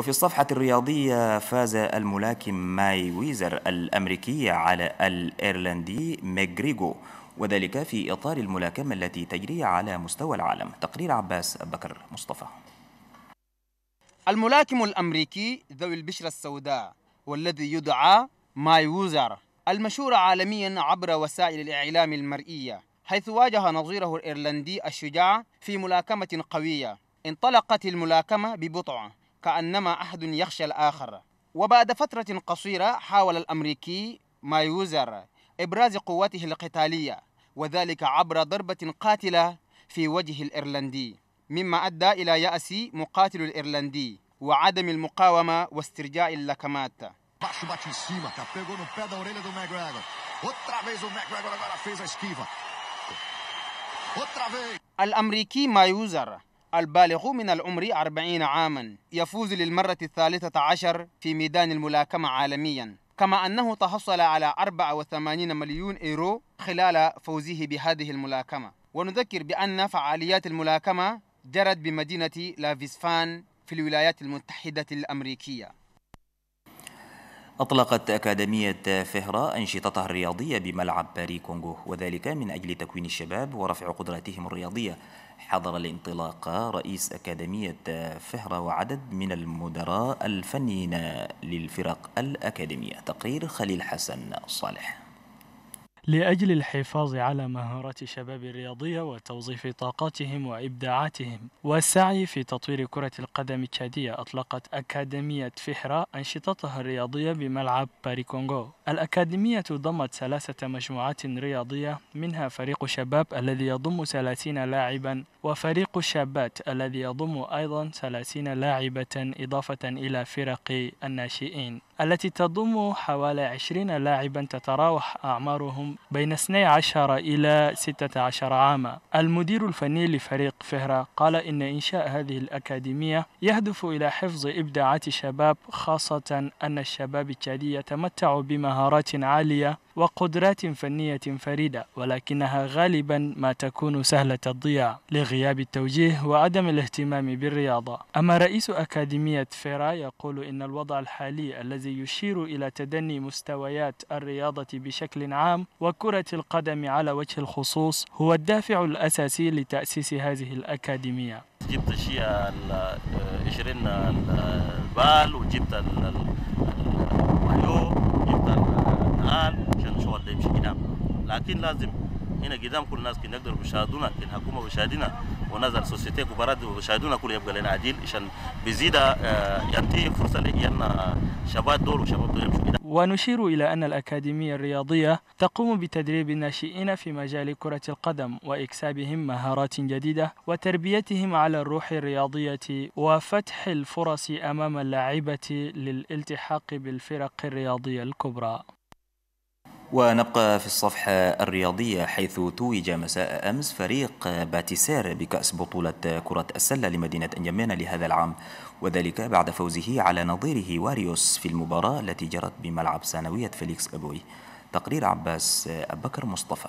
وفي الصفحة الرياضية فاز الملاكم ماي ويزر الأمريكي على الإيرلندي ميغريغو وذلك في إطار الملاكمة التي تجري على مستوى العالم تقرير عباس بكر مصطفى الملاكم الأمريكي ذوي البشرة السوداء والذي يدعى ماي ويزر المشهور عالميا عبر وسائل الإعلام المرئية حيث واجه نظيره الإيرلندي الشجاع في ملاكمة قوية انطلقت الملاكمة ببطء كأنما أحد يخشى الآخر وبعد فترة قصيرة حاول الأمريكي مايوزر إبراز قوته القتالية وذلك عبر ضربة قاتلة في وجه الإيرلندي مما أدى إلى يأس مقاتل الإيرلندي وعدم المقاومة واسترجاع اللكمات baixo bate em cima, tá? Pegou no pé da orelha do McGregor. Outra vez o McGregor agora fez a esquiva. Outra vez. الأمريكي مايوزر البالغ من العمر 40 عاما يفوز للمرة الثالثة عشر في ميدان الملاكمة عالميا كما أنه تحصل على 84 مليون إيرو خلال فوزه بهذه الملاكمة ونذكر بأن فعاليات الملاكمة جرت بمدينة لافيسفان في الولايات المتحدة الأمريكية أطلقت أكاديمية فهرة أنشطتها الرياضية بملعب باري كونغو وذلك من أجل تكوين الشباب ورفع قدراتهم الرياضية حضر الانطلاق رئيس أكاديمية فهرة وعدد من المدراء الفنيين للفرق الأكاديمية تقرير خليل حسن صالح لأجل الحفاظ على مهارات الشباب الرياضية وتوظيف طاقاتهم وإبداعاتهم والسعي في تطوير كرة القدم التشادية أطلقت أكاديمية فحرة أنشطتها الرياضية بملعب باريكونغو الأكاديمية ضمت ثلاثة مجموعات رياضية منها فريق شباب الذي يضم 30 لاعبا وفريق الشابات الذي يضم أيضا 30 لاعبة إضافة إلى فرق الناشئين التي تضم حوالي 20 لاعبا تتراوح أعمارهم بين 12 إلى 16 عاما المدير الفني لفريق فهرة قال إن إنشاء هذه الأكاديمية يهدف إلى حفظ إبداعات الشباب خاصة أن الشباب التشادي يتمتع بمهارات عالية وقدرات فنية فريدة ولكنها غالبا ما تكون سهلة الضياع لغياب التوجيه وعدم الاهتمام بالرياضة أما رئيس أكاديمية فيرا يقول إن الوضع الحالي الذي يشير إلى تدني مستويات الرياضة بشكل عام وكرة القدم على وجه الخصوص هو الدافع الأساسي لتأسيس هذه الأكاديمية جبت شيء 20 البال وجبت قدام لكن لازم هنا قدام كل الناس كن يقدروا يشاهدونا كن حكومه بيشاهدنا ونظر سوسيتي كبارات بيشاهدونا كل يبقى لنا عديل عشان بيزيد ينتهي اه، فرصه اه، لان شباب دول وشباب دول يمشوا ونشير إلى أن الأكاديمية الرياضية تقوم بتدريب الناشئين في مجال كرة القدم وإكسابهم مهارات جديدة وتربيتهم على الروح الرياضية وفتح الفرص أمام اللاعبة للالتحاق بالفرق الرياضية الكبرى ونبقى في الصفحة الرياضية حيث توج مساء أمس فريق باتيسير بكأس بطولة كرة السلة لمدينة أنجمينا لهذا العام وذلك بعد فوزه على نظيره واريوس في المباراة التي جرت بملعب ثانوية فيليكس أبوي تقرير عباس أبكر مصطفى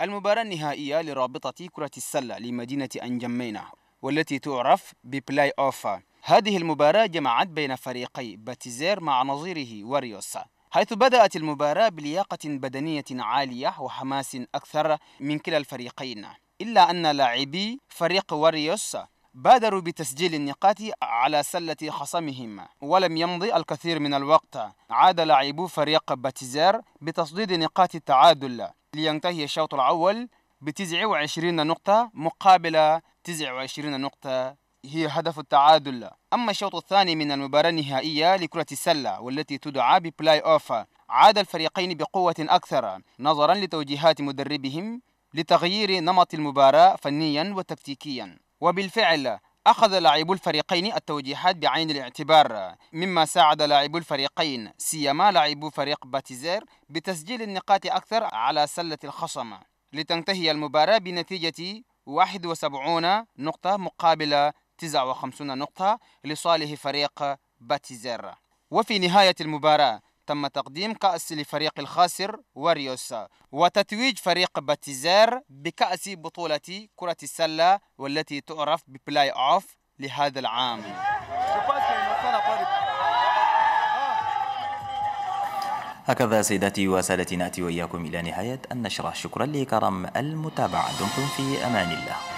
المباراة النهائية لرابطة كرة السلة لمدينة أنجمينا والتي تعرف ببلاي أوفا هذه المباراة جمعت بين فريقي باتيزير مع نظيره واريوس حيث بدأت المباراة بلياقة بدنية عالية وحماس أكثر من كلا الفريقين إلا أن لاعبي فريق واريوس بادروا بتسجيل النقاط على سلة خصمهم ولم يمضي الكثير من الوقت عاد لاعبو فريق باتيزير بتصديد نقاط التعادل لينتهي الشوط الأول ب 29 نقطة مقابل 29 نقطة هي هدف التعادل أما الشوط الثاني من المباراة النهائية لكرة السلة والتي تدعى ببلاي أوف عاد الفريقين بقوة أكثر نظرا لتوجيهات مدربهم لتغيير نمط المباراة فنيا وتكتيكيا وبالفعل أخذ لاعبو الفريقين التوجيهات بعين الاعتبار مما ساعد لاعبو الفريقين سيما لاعبو فريق باتيزير بتسجيل النقاط أكثر على سلة الخصم لتنتهي المباراة بنتيجة 71 نقطة مقابل 59 نقطة لصالح فريق باتيزير وفي نهاية المباراة تم تقديم كأس لفريق الخاسر واريوسا وتتويج فريق باتيزير بكأس بطولة كرة السلة والتي تعرف ببلاي أوف لهذا العام هكذا سيداتي وسادتي نأتي وإياكم إلى نهاية النشرة شكرا لكرم المتابعة دمتم في أمان الله